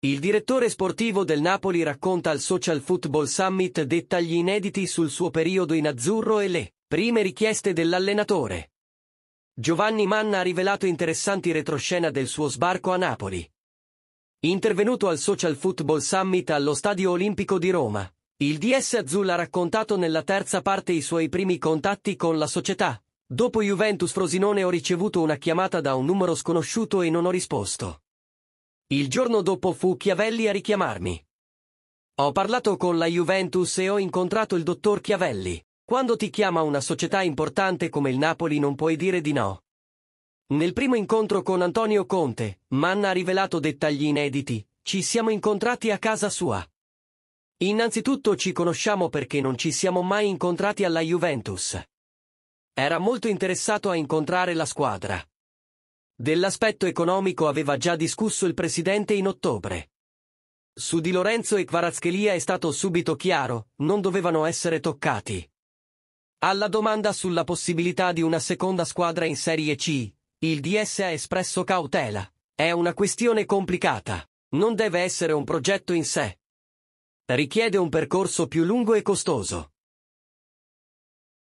Il direttore sportivo del Napoli racconta al Social Football Summit dettagli inediti sul suo periodo in azzurro e le prime richieste dell'allenatore. Giovanni Manna ha rivelato interessanti retroscena del suo sbarco a Napoli. Intervenuto al Social Football Summit allo Stadio Olimpico di Roma, il DS Azzul ha raccontato nella terza parte i suoi primi contatti con la società. Dopo Juventus Frosinone ho ricevuto una chiamata da un numero sconosciuto e non ho risposto. Il giorno dopo fu Chiavelli a richiamarmi. Ho parlato con la Juventus e ho incontrato il dottor Chiavelli. Quando ti chiama una società importante come il Napoli non puoi dire di no. Nel primo incontro con Antonio Conte, Manna ha rivelato dettagli inediti, ci siamo incontrati a casa sua. Innanzitutto ci conosciamo perché non ci siamo mai incontrati alla Juventus. Era molto interessato a incontrare la squadra. Dell'aspetto economico aveva già discusso il presidente in ottobre. Su Di Lorenzo e Kvaratskhelia è stato subito chiaro, non dovevano essere toccati. Alla domanda sulla possibilità di una seconda squadra in Serie C, il DS ha espresso cautela. È una questione complicata. Non deve essere un progetto in sé. Richiede un percorso più lungo e costoso.